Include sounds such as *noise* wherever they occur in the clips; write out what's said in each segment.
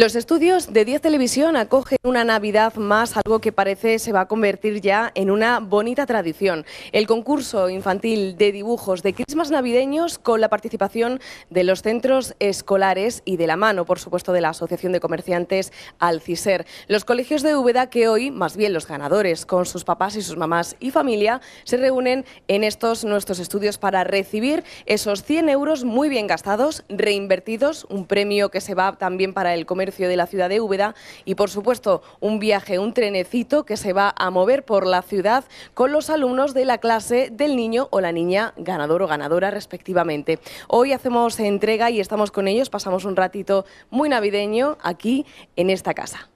Los estudios de 10 Televisión acogen una Navidad más, algo que parece se va a convertir ya en una bonita tradición. El concurso infantil de dibujos de Christmas navideños con la participación de los centros escolares y de la mano, por supuesto, de la Asociación de Comerciantes Alciser. Los colegios de Úbeda que hoy, más bien los ganadores, con sus papás y sus mamás y familia, se reúnen en estos nuestros estudios para recibir esos 100 euros muy bien gastados, reinvertidos, un premio que se va también para el comercio de la ciudad de Úbeda y, por supuesto, un viaje, un trenecito que se va a mover por la ciudad con los alumnos de la clase del niño o la niña ganador o ganadora respectivamente. Hoy hacemos entrega y estamos con ellos, pasamos un ratito muy navideño aquí en esta casa.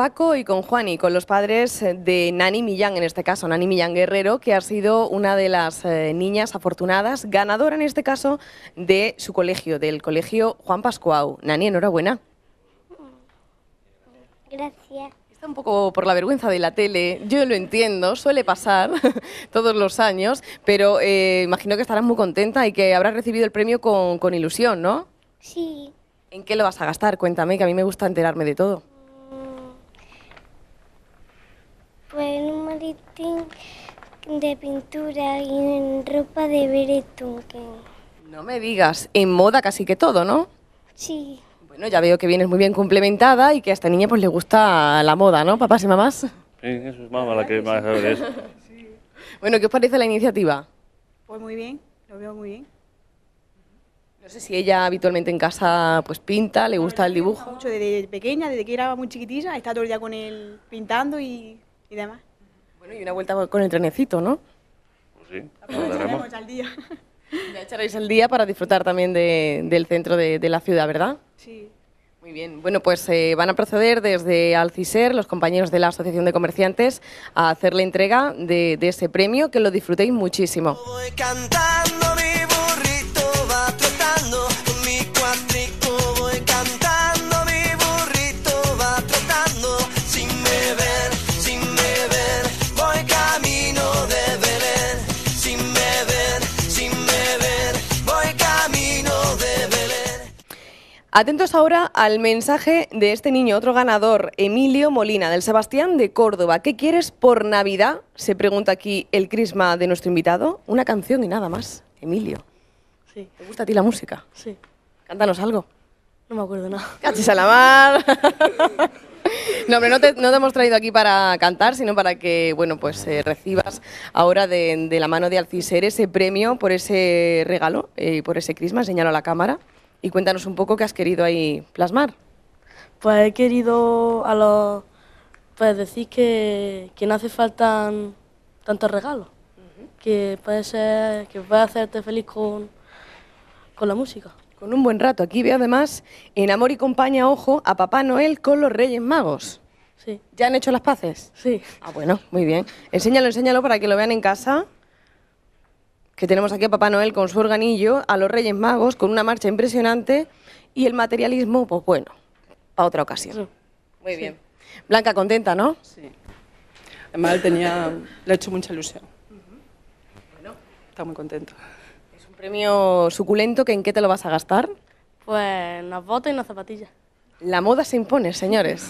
Paco y con Juani, con los padres eh, de Nani Millán, en este caso, Nani Millán Guerrero, que ha sido una de las eh, niñas afortunadas, ganadora en este caso de su colegio, del colegio Juan Pascuau. Nani, enhorabuena. Gracias. Está un poco por la vergüenza de la tele, yo lo entiendo, suele pasar *laughs* todos los años, pero eh, imagino que estarás muy contenta y que habrás recibido el premio con, con ilusión, ¿no? Sí. ¿En qué lo vas a gastar? Cuéntame, que a mí me gusta enterarme de todo. pues en un maletín de pintura y en ropa de Beretunken. No me digas, en moda casi que todo, ¿no? Sí. Bueno, ya veo que vienes muy bien complementada y que a esta niña pues le gusta la moda, ¿no, papás y mamás? Sí, eso es mamá la que más sabe eso. *laughs* Bueno, ¿qué os parece la iniciativa? Pues muy bien, lo veo muy bien. No sé si ella habitualmente en casa pues pinta, le gusta el dibujo. Mucho desde pequeña, desde que era muy chiquitilla, está todo el día con él pintando y y demás. Bueno, y una vuelta con el trenecito, ¿no? Pues sí, aprovecharemos al día. *laughs* Ya echaréis el día para disfrutar también de, del centro de, la ciudad, ¿verdad? Sí. Muy bien, bueno, pues eh, van a proceder desde Alciser, los compañeros de la Asociación de Comerciantes, a hacer la entrega de, ese premio, que lo disfrutéis muchísimo. Atentos ahora al mensaje de este niño, otro ganador, Emilio Molina, del Sebastián de Córdoba. ¿Qué quieres por Navidad? Se pregunta aquí el crisma de nuestro invitado. Una canción y nada más. Emilio. Sí. ¿Te gusta a ti la música? Sí. Cántanos algo. No me acuerdo nada. Cachis a la mar. *laughs* No, te, no te, hemos traído aquí para cantar, sino para que, bueno, pues eh, recibas ahora de, la mano de Alciser ese premio por ese regalo eh, por ese crisma. Señalo a la cámara. Y cuéntanos un poco qué has querido ahí plasmar. Pues he querido a pues decir que, que no hace falta tantos regalos, que puede ser, que puede hacerte feliz con, la música. Con un buen rato. Aquí veo además en Amor y Compañía, ojo, a Papá Noel con los Reyes Magos. Sí. ¿Ya han hecho las paces? Sí. Ah, bueno, muy bien. Enséñalo, enséñalo para que lo vean en casa que tenemos aquí a Papá Noel con su organillo, a los Reyes Magos con una marcha impresionante y el materialismo, pues bueno, para otra ocasión. Muy bien. Blanca, contenta, ¿no? Sí. Además, tenía, le he hecho mucha ilusión. Bueno, está muy contento. Es un premio suculento que en qué te lo vas a gastar? Pues en las botas y en las zapatillas. La moda se impone, señores.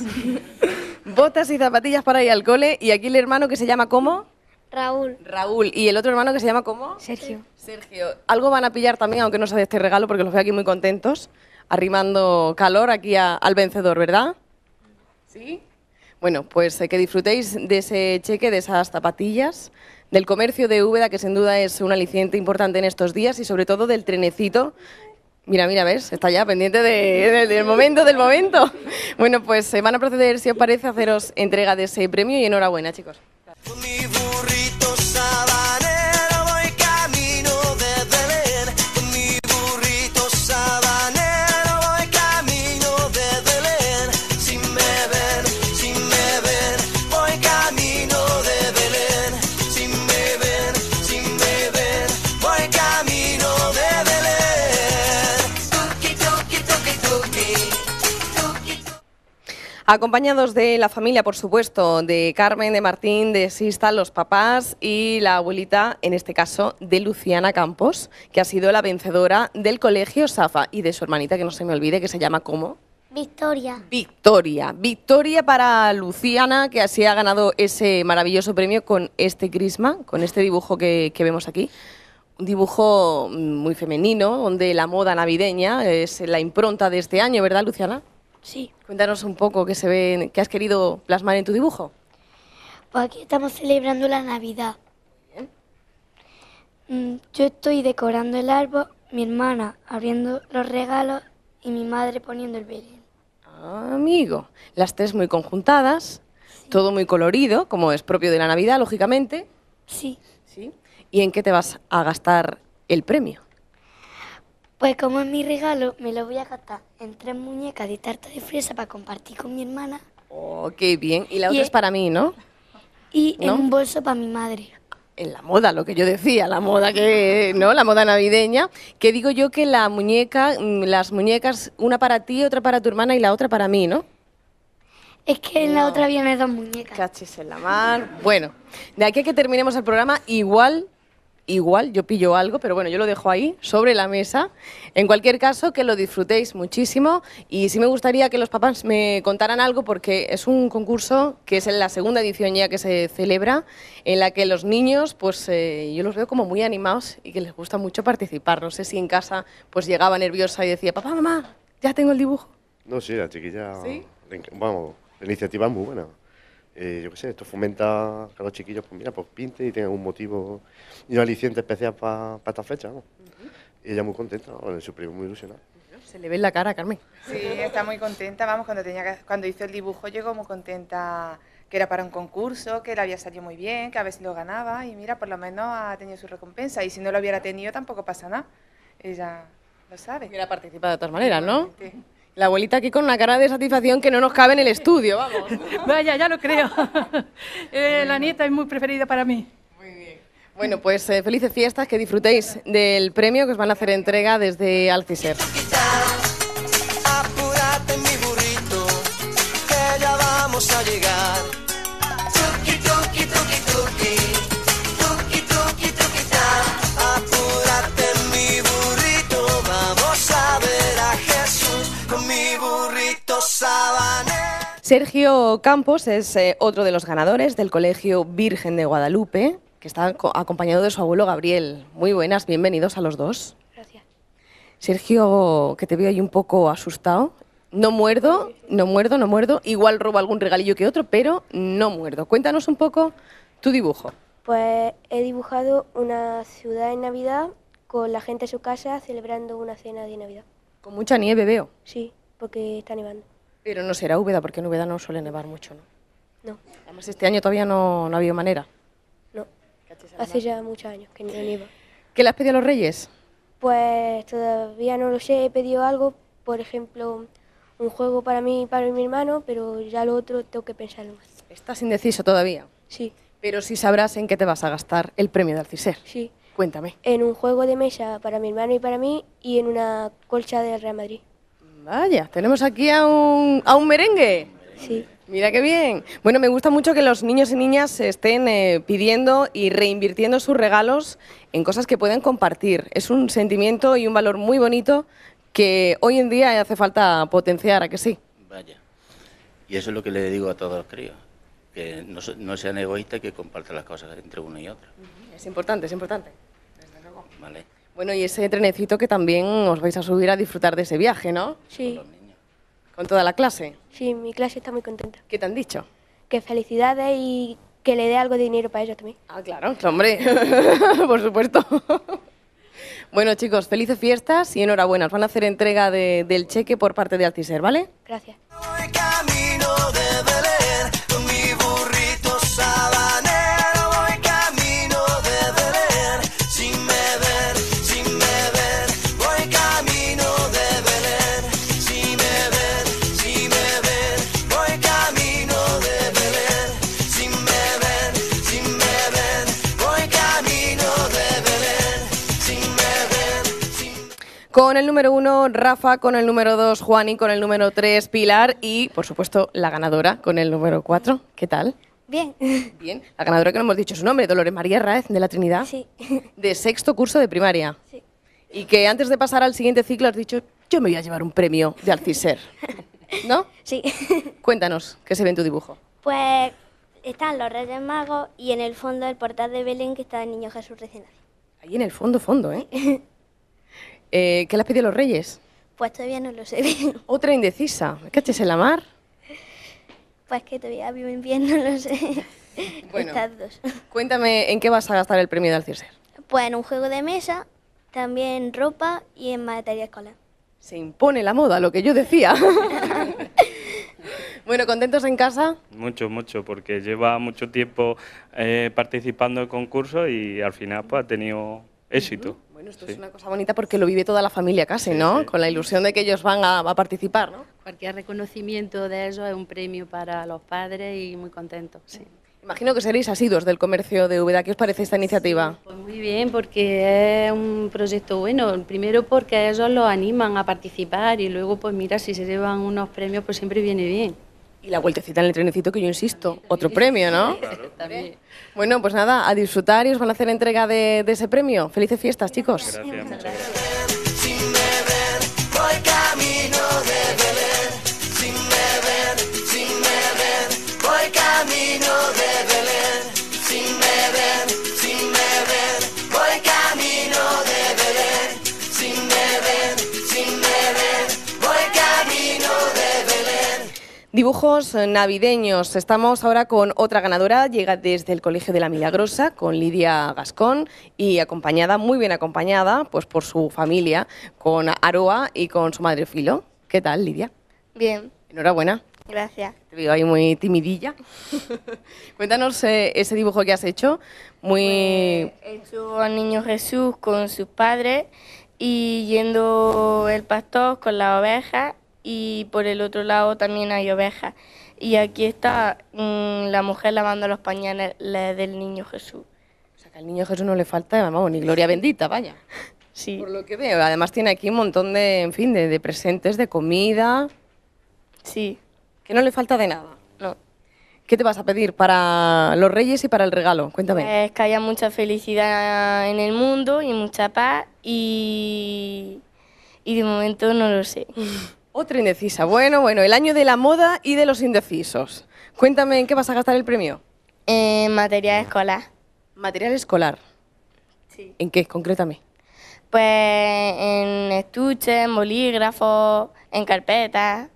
*laughs* botas y zapatillas para ir al cole y aquí el hermano que se llama ¿cómo? Raúl. Raúl. ¿Y el otro hermano que se llama cómo? Sergio. Sergio. Algo van a pillar también, aunque no sea de este regalo, porque los veo aquí muy contentos, arrimando calor aquí al vencedor, ¿verdad? ¿Sí? Bueno, pues eh, que disfrutéis de ese cheque, de esas zapatillas, del comercio de Úbeda, que sin duda es un aliciente importante en estos días, y sobre todo del trenecito Mira, mira, ves, está ya pendiente del momento, del momento. Bueno, pues se eh, van a proceder, si os parece, a haceros entrega de ese premio y enhorabuena, chicos. Acompañados de la familia, por supuesto, de Carmen, de Martín, de Sista, los papás y la abuelita, en este caso, de Luciana Campos, que ha sido la vencedora del colegio Safa y de su hermanita, que no se me olvide, que se llama ¿cómo? Victoria. Victoria. Victoria para Luciana, que así ha ganado ese maravilloso premio con este crisma, con este dibujo que, que vemos aquí un dibujo mm, muy femenino, donde la moda navideña es la impronta de este año, ¿verdad, Luciana? Sí. Cuéntanos un poco qué se ve, qué has querido plasmar en tu dibujo. Pues aquí estamos celebrando la Navidad. Mm, yo estoy decorando el árbol, mi hermana abriendo los regalos y mi madre poniendo el belén. Ah, amigo, las tres muy conjuntadas, todo muy colorido, como es propio de la Navidad, lógicamente. Sí. ¿Sí? ¿Y en qué te vas a gastar el premio? Pues como es mi regalo, me lo voy a gastar en tres muñecas de tarta de fresa para compartir con mi hermana. Oh, qué bien. Y la otra es para mí, ¿no? Y en un bolso para mi madre en la moda, lo que yo decía, la moda que, ¿no? La moda navideña, que digo yo que la muñeca, mm, las muñecas, una para ti, otra para tu hermana y la otra para mí, ¿no? Es que en la otra vienen dos muñecas. Cachis en la mar. Bueno, de aquí a que terminemos el programa, igual igual yo pillo algo, pero bueno, yo lo dejo ahí, sobre la mesa. En cualquier caso, que lo disfrutéis muchísimo y sí me gustaría que los papás me contaran algo porque es un concurso que es en la segunda edición ya que se celebra, en la que los niños, pues eh, yo los veo como muy animados y que les gusta mucho participar. No sé si en casa pues llegaba nerviosa y decía, papá, mamá, ya tengo el dibujo. No, sí, la chiquilla, ¿Sí? vamos, la iniciativa es muy buena. Eh, yo qué sé, esto fomenta que los chiquillos, pues mira, pues pinte y tengan un motivo y un aliciente especial para esta fecha, ¿no? Y ella muy contenta, su primo muy ilusionado. Se le ve en la cara, Carmen. Sí, está muy contenta, vamos, cuando, tenía cuando hizo el dibujo llegó muy contenta que era para un concurso, que le había salido muy bien, que a veces lo ganaba y mira, por lo menos ha tenido su recompensa y si no lo hubiera tenido tampoco pasa nada. Ella lo sabe. Hubiera participado de todas maneras, ¿no? Sí. La abuelita aquí con una cara de satisfacción que no nos cabe en el estudio, vamos. *laughs* Vaya, ya lo creo. *laughs* Eh, la nieta es muy preferida para mí. Muy bien. Bueno, pues eh, felices fiestas, que disfrutéis del premio que os van a hacer entrega desde Alciser. Sergio Campos es eh, otro de los ganadores del Colegio Virgen de Guadalupe, que está acompañado de su abuelo Gabriel. Muy buenas, bienvenidos a los dos. Gracias. Sergio, que te veo ahí un poco asustado. No muerdo, no muerdo, no muerdo. Igual robo algún regalillo que otro, pero no muerdo. Cuéntanos un poco tu dibujo. Pues he dibujado una ciudad en Navidad con la gente en su casa celebrando una cena de Navidad. Con mucha nieve veo. Sí, porque está nevando. Pero no será Úbeda, porque en no suele nevar mucho, ¿no? No. Además, este año todavía no, ha habido manera. No. Hace ya muchos años que no nieva. ¿Qué le has pedido a los Reyes? Pues todavía no lo sé. He pedido algo, por ejemplo, un juego para mí y para mi hermano, pero ya lo otro tengo que pensar más. ¿Estás indeciso todavía? Sí. Pero sí sabrás en qué te vas a gastar el premio de Alciser. Sí. Cuéntame. En un juego de mesa para mi hermano y para mí y en una colcha del Real Madrid. Vaya, tenemos aquí a un, a un merengue. Sí. Mira qué bien. Bueno, me gusta mucho que los niños y niñas estén eh, pidiendo y reinvirtiendo sus regalos en cosas que pueden compartir. Es un sentimiento y un valor muy bonito que hoy en día hace falta potenciar, ¿a que sí? Vaya. Y eso es lo que le digo a todos los críos, que no, no sean egoístas y que compartan las cosas entre uno y otro. Es importante, es importante. luego. Vale. Bueno, y ese trenecito que también os vais a subir a disfrutar de ese viaje, ¿no? Sí. ¿Con toda la clase? Sí, mi clase está muy contenta. ¿Qué te han dicho? Que felicidades y que le dé algo de dinero para ellos también. Ah, claro, hombre, *laughs* por supuesto. bueno, chicos, felices fiestas y enhorabuena. Os van a hacer entrega del cheque por parte de Altiser, ¿vale? Gracias. Con el número uno, Rafa, con el número dos, y con el número tres, Pilar y, por supuesto, la ganadora con el número cuatro. ¿Qué tal? Bien. *laughs* Bien. La ganadora que no hemos dicho su nombre, Dolores María Raez, de la Trinidad. Sí. *laughs* De sexto curso de primaria. Sí. Y que antes de pasar al siguiente ciclo has dicho, yo me voy a llevar un premio de Alciser. *laughs* ¿No? Sí. Cuéntanos, ¿qué se ve en tu dibujo? Pues están los Reyes Magos y en el fondo el portal de Belén que está el Niño Jesús recién nacido. Ahí en el fondo, fondo, ¿eh? Eh, ¿Qué le has los Reyes? Pues todavía no lo sé bien. *laughs* Otra indecisa. haces en la mar? Pues que todavía viven bien, no lo sé. *laughs* Bueno, cuéntame, ¿en qué vas a gastar el premio de tercer? Pues en un juego de mesa, también ropa y en materia escolar. Se impone la moda, lo que yo decía. *laughs* Bueno, ¿contentos en casa? Mucho, mucho, porque lleva mucho tiempo eh, participando en concurso y al final pues, ha tenido éxito. Bueno, esto es una cosa bonita porque lo vive toda la familia casi, ¿no? Con la ilusión de que ellos van a, participar, ¿no? Cualquier reconocimiento de eso es un premio para los padres y muy contentos, sí. Imagino que seréis asiduos del comercio de Úbeda. ¿Qué os parece esta iniciativa? Pues muy bien, porque es un proyecto bueno. Primero porque a ellos los animan a participar y luego, pues mira, si se llevan unos premios, pues siempre viene bien. Y la vueltecita en el trenecito, que yo insisto, otro premio, ¿no? Bueno, pues nada, a disfrutar y os van a hacer entrega de, ese premio. Felices fiestas, chicos. Dibujos navideños. Estamos ahora con otra ganadora, llega desde el Colegio de la Milagrosa, con Lidia Gascón y acompañada, muy bien acompañada, pues por su familia, con Aroa y con su madre Filo. ¿Qué tal, Lidia? Bien. Enhorabuena. Gracias. Te veo ahí muy timidilla. *laughs* Cuéntanos eh, ese dibujo que has hecho. Muy. Pues, he hecho al niño Jesús con sus padres y yendo el pastor con la oveja y por el otro lado también hay ovejas. Y aquí está mm, la mujer lavando los pañales del niño Jesús. O sea, que al niño Jesús no le falta, vamos, ni gloria bendita, vaya. *laughs* Sí. Por lo que veo, además tiene aquí un montón de, en fin, de, presentes, de comida. Sí. Que no le falta de nada. No. ¿Qué te vas a pedir para los reyes y para el regalo? Cuéntame. es que haya mucha felicidad en el mundo y mucha paz y, y de momento no lo sé. *laughs* Otra indecisa. Bueno, bueno, el año de la moda y de los indecisos. Cuéntame, ¿en qué vas a gastar el premio? En material escolar. ¿Material escolar? Sí. ¿En qué? Concrétame. Pues en estuches, en bolígrafos, en carpetas.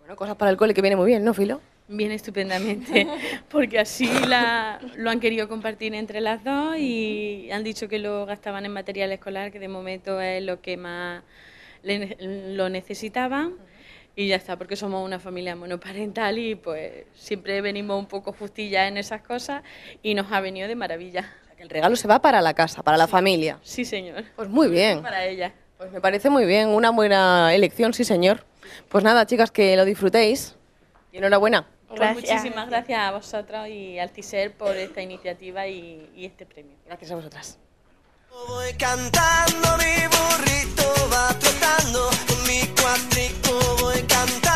Bueno, cosas para el cole que viene muy bien, ¿no, Filo? Viene estupendamente, *laughs* porque así la, lo han querido compartir entre las dos y han dicho que lo gastaban en material escolar, que de momento es lo que más lo necesitaban y ya está, porque somos una familia monoparental y pues siempre venimos un poco justillas en esas cosas y nos ha venido de maravilla. el regalo se va para la casa, para la familia. Sí, señor. Pues muy bien. Para ella. Pues me parece muy bien, una buena elección, sí, señor. Pues nada, chicas, que lo disfrutéis y enhorabuena. Pues muchísimas gracias a vosotros y al TISER por esta iniciativa y, y este premio. Gracias a vosotras. Voy cantando, mi burrito va trotando, con mi cuatrico voy cantando.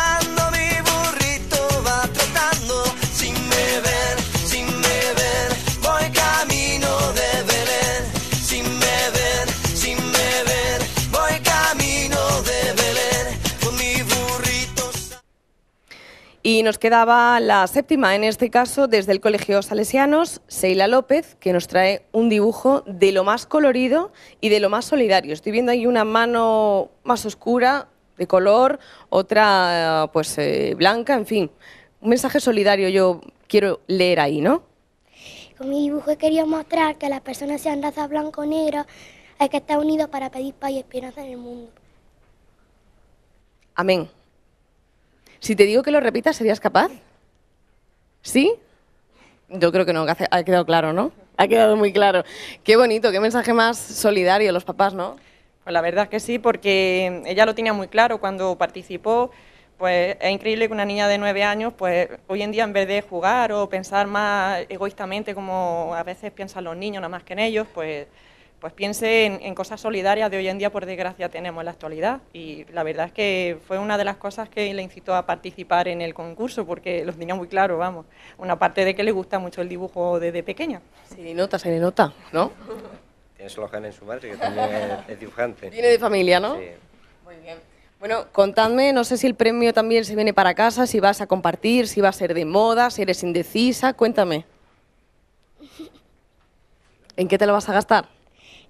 Y nos quedaba la séptima, en este caso desde el Colegio Salesianos, Seila López, que nos trae un dibujo de lo más colorido y de lo más solidario. Estoy viendo ahí una mano más oscura, de color, otra pues eh, blanca, en fin. Un mensaje solidario yo quiero leer ahí, ¿no? Con mi dibujo he querido mostrar que las personas sean raza blanco o hay que estar unidos para pedir paz y esperanza en el mundo. Amén. Si te digo que lo repitas, ¿serías capaz? ¿Sí? Yo creo que no, ha quedado claro, ¿no? Ha quedado muy claro. Qué bonito, qué mensaje más solidario los papás, ¿no? Pues la verdad es que sí, porque ella lo tenía muy claro cuando participó. Pues es increíble que una niña de nueve años, pues hoy en día en vez de jugar o pensar más egoístamente como a veces piensan los niños, nada más que en ellos, pues pues piense en, cosas solidarias de hoy en día, por desgracia, tenemos en la actualidad. Y la verdad es que fue una de las cosas que le incitó a participar en el concurso, porque los tenía muy claro, vamos. Una parte de que le gusta mucho el dibujo desde pequeña. Se le nota, se le nota, ¿no? Tiene solo en su madre, que también es dibujante. Tiene de familia, ¿no? Sí. Muy bien. Bueno, contadme, no sé si el premio también se viene para casa, si vas a compartir, si va a ser de moda, si eres indecisa, cuéntame. ¿En qué te lo vas a gastar?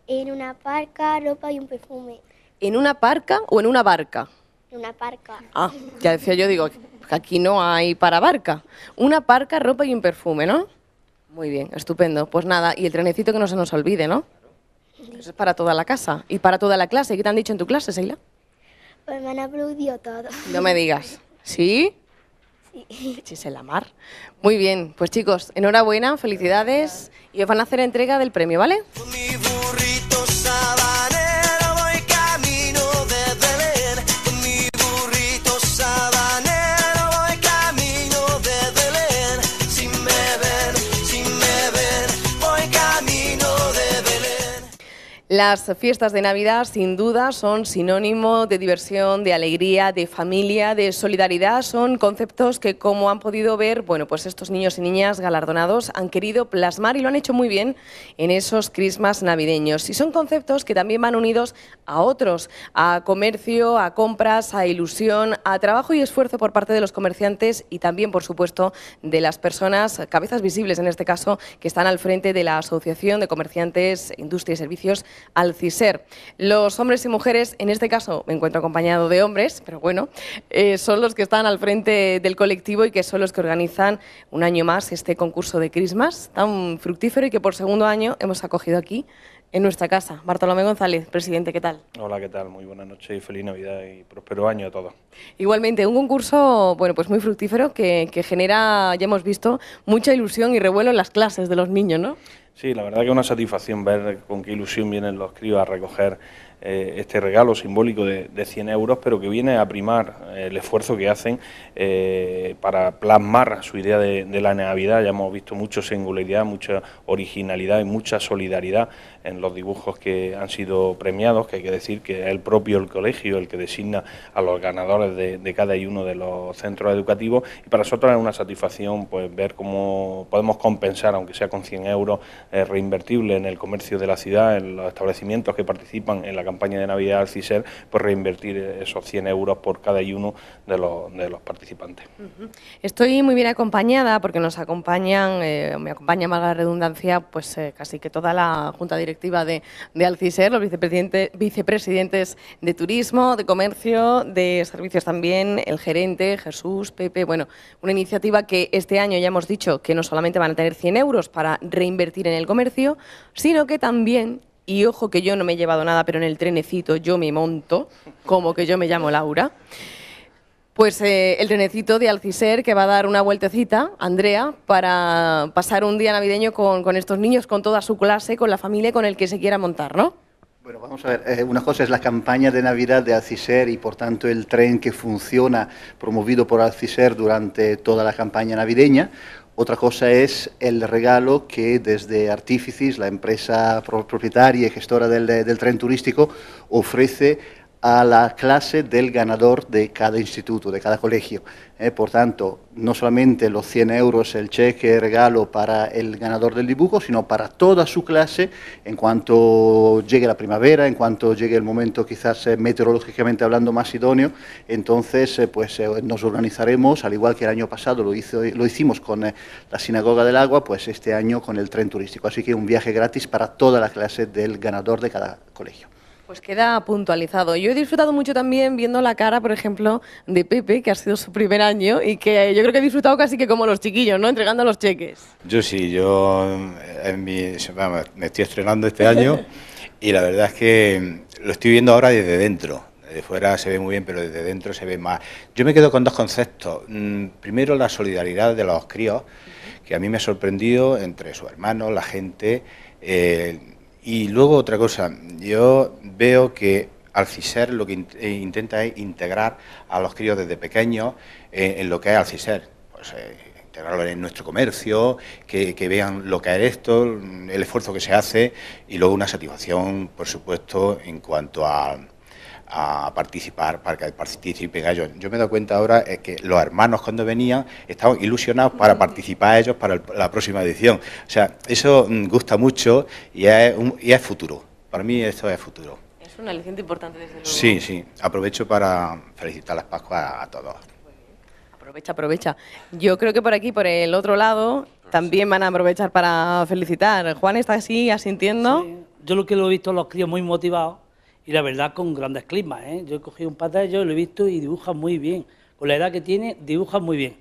En una parca, ropa y un perfume. ¿En una parca o en una barca? En una parca. Ah, ya decía yo, digo, aquí no hay para barca. Una parca, ropa y un perfume, ¿no? Muy bien, estupendo. Pues nada, y el trenecito que no se nos olvide, ¿no? Eso es para toda la casa y para toda la clase. ¿Qué te han dicho en tu clase, Seila? Pues me han aplaudido todo. No me digas. ¿Sí? Sí. en la mar. Muy bien, pues chicos, enhorabuena, felicidades y os van a hacer entrega del premio, ¿vale? Las fiestas de Navidad sin duda son sinónimo de diversión, de alegría, de familia, de solidaridad, son conceptos que como han podido ver, bueno, pues estos niños y niñas galardonados han querido plasmar y lo han hecho muy bien en esos crismas navideños. Y son conceptos que también van unidos a otros, a comercio, a compras, a ilusión, a trabajo y esfuerzo por parte de los comerciantes y también, por supuesto, de las personas, cabezas visibles en este caso, que están al frente de la Asociación de Comerciantes, Industria y Servicios al CISER. Los hombres y mujeres, en este caso me encuentro acompañado de hombres, pero bueno, eh, son los que están al frente del colectivo y que son los que organizan un año más este concurso de Christmas tan fructífero y que por segundo año hemos acogido aquí en nuestra casa. Bartolomé González, presidente, ¿qué tal? Hola, ¿qué tal? Muy buena noche y feliz Navidad y próspero año a todos. Igualmente, un concurso bueno, pues muy fructífero que, que genera, ya hemos visto, mucha ilusión y revuelo en las clases de los niños, ¿no? Sí, la verdad que una satisfacción ver con qué ilusión vienen los críos a recoger eh, este regalo simbólico de, 100 euros, pero que viene a primar eh, el esfuerzo que hacen eh, para plasmar su idea de, la Navidad. Ya hemos visto mucha singularidad, mucha originalidad y mucha solidaridad en los dibujos que han sido premiados, que hay que decir que es el propio el colegio el que designa a los ganadores de, cada uno de los centros educativos y para nosotros es una satisfacción pues ver cómo podemos compensar, aunque sea con 100 euros, reinvertible en el comercio de la ciudad, en los establecimientos que participan en la campaña campaña de Navidad al CISER, pues reinvertir esos 100 euros por cada uno de los, participantes. Estoy muy bien acompañada porque nos acompañan, eh, me acompaña más la redundancia, pues eh, casi que toda la junta directiva de, de Alciser, los vicepresidentes, vicepresidentes de turismo, de comercio, de servicios también, el gerente, Jesús, Pepe, bueno, una iniciativa que este año ya hemos dicho que no solamente van a tener 100 euros para reinvertir en el comercio, sino que también y ojo que yo no me he llevado nada, pero en el trenecito yo me monto, como que yo me llamo Laura. Pues eh, el trenecito de Alciser que va a dar una vueltecita, Andrea, para pasar un día navideño con, estos niños, con toda su clase, con la familia, con el que se quiera montar, ¿no? Bueno, vamos a ver, eh, una cosa es la campaña de Navidad de Alciser y por tanto el tren que funciona, promovido por Alciser durante toda la campaña navideña. Otra cosa es el regalo que desde Artífices, la empresa propietaria y gestora del, del tren turístico, ofrece a la clase del ganador de cada instituto, de cada colegio. Eh, por tanto, no solamente los 100 euros, el cheque, regalo para el ganador del dibujo, sino para toda su clase en cuanto llegue la primavera, en cuanto llegue el momento quizás eh, meteorológicamente hablando más idóneo. Entonces, eh, pues nos organizaremos, al igual que el año pasado lo, hizo, lo hicimos con la Sinagoga del Agua, pues este año con el tren turístico. Así que un viaje gratis para toda la clase del ganador de cada colegio. Pues queda puntualizado. Yo he disfrutado mucho también viendo la cara, por ejemplo, de Pepe, que ha sido su primer año y que yo creo que he disfrutado casi que como los chiquillos, ¿no? Entregando los cheques. Yo sí, yo eh, me estoy estrenando este año *laughs* y la verdad es que lo estoy viendo ahora desde dentro. De fuera se ve muy bien, pero desde dentro se ve más. Yo me quedo con dos conceptos. Mm, primero, la solidaridad de los críos, que a mí me ha sorprendido entre su hermano, la gente. Eh, y luego otra cosa, yo veo que Alciser lo que eh, intenta es integrar a los críos desde pequeños eh, en lo que es Alciser. Pues, eh, integrarlo en nuestro comercio, que, que, vean lo que es esto, el esfuerzo que se hace y luego una satisfacción, por supuesto, en cuanto a a participar, para que participen ellos. Yo me he cuenta ahora es eh, que los hermanos cuando venían estaban ilusionados para participar ellos para la próxima edición. O sea, eso mm, gusta mucho y es, futuro. Para mí esto es futuro. Es una elección importante desde luego. Sí, sí. Aprovecho para felicitar las Pascuas a, todos. Aprovecha, aprovecha. Yo creo que por aquí, por el otro lado, también van a aprovechar para felicitar. Juan está así asintiendo. Yo lo que lo he visto, los críos muy motivados y la verdad con grandes climas. ¿eh? Yo he cogido un par de ellos, lo he visto y dibuja muy bien. Con la edad que tiene, dibuja muy bien.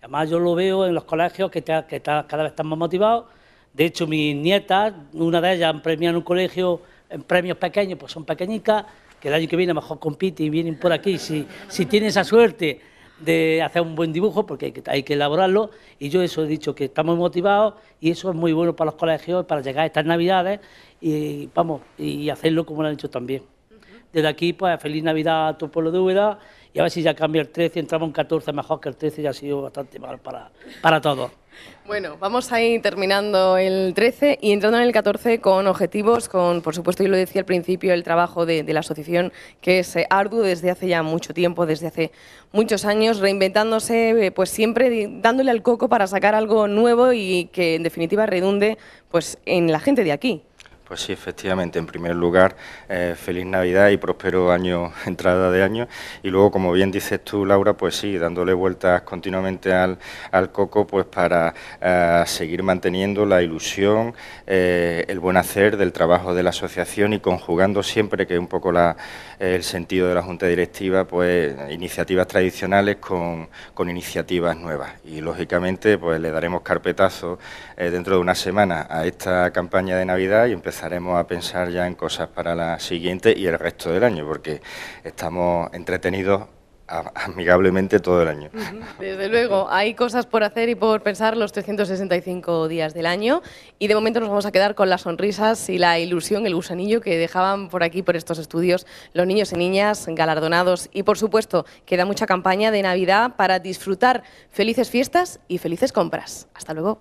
Además, yo lo veo en los colegios que, que cada vez están más motivados. De hecho, mis nietas, una de ellas premiado en un colegio en premios pequeños, pues son pequeñitas... que el año que viene mejor compiten y vienen por aquí. Si, si tienen esa suerte de hacer un buen dibujo, porque hay que, elaborarlo, y yo eso he dicho que estamos motivados y eso es muy bueno para los colegios, para llegar a estas navidades y vamos, y hacerlo como lo han hecho también. Desde aquí, pues feliz Navidad a tu pueblo de Úbeda y a ver si ya cambia el 13, entramos en 14 mejor que el 13, ya ha sido bastante mal para, para todos. Bueno, vamos a ir terminando el 13 y entrando en el 14 con objetivos, con, por supuesto, yo lo decía al principio, el trabajo de, la asociación que es eh, arduo desde hace ya mucho tiempo, desde hace muchos años, reinventándose, eh, pues siempre dándole al coco para sacar algo nuevo y que en definitiva redunde pues en la gente de aquí. Pues sí, efectivamente. En primer lugar, eh, feliz Navidad y próspero año, *laughs* entrada de año. Y luego, como bien dices tú, Laura, pues sí, dándole vueltas continuamente al, al coco, pues para eh, seguir manteniendo la ilusión, eh, el buen hacer del trabajo de la asociación y conjugando siempre, que es un poco el sentido de la Junta Directiva, pues iniciativas tradicionales con, iniciativas nuevas. Y lógicamente, pues le daremos carpetazo dentro de una semana a esta campaña de Navidad y empezar empezaremos a pensar ya en cosas para la siguiente y el resto del año, porque estamos entretenidos amigablemente todo el año. Desde luego, hay cosas por hacer y por pensar los 365 días del año y de momento nos vamos a quedar con las sonrisas y la ilusión, el gusanillo que dejaban por aquí, por estos estudios, los niños y niñas galardonados y por supuesto queda mucha campaña de Navidad para disfrutar felices fiestas y felices compras. Hasta luego.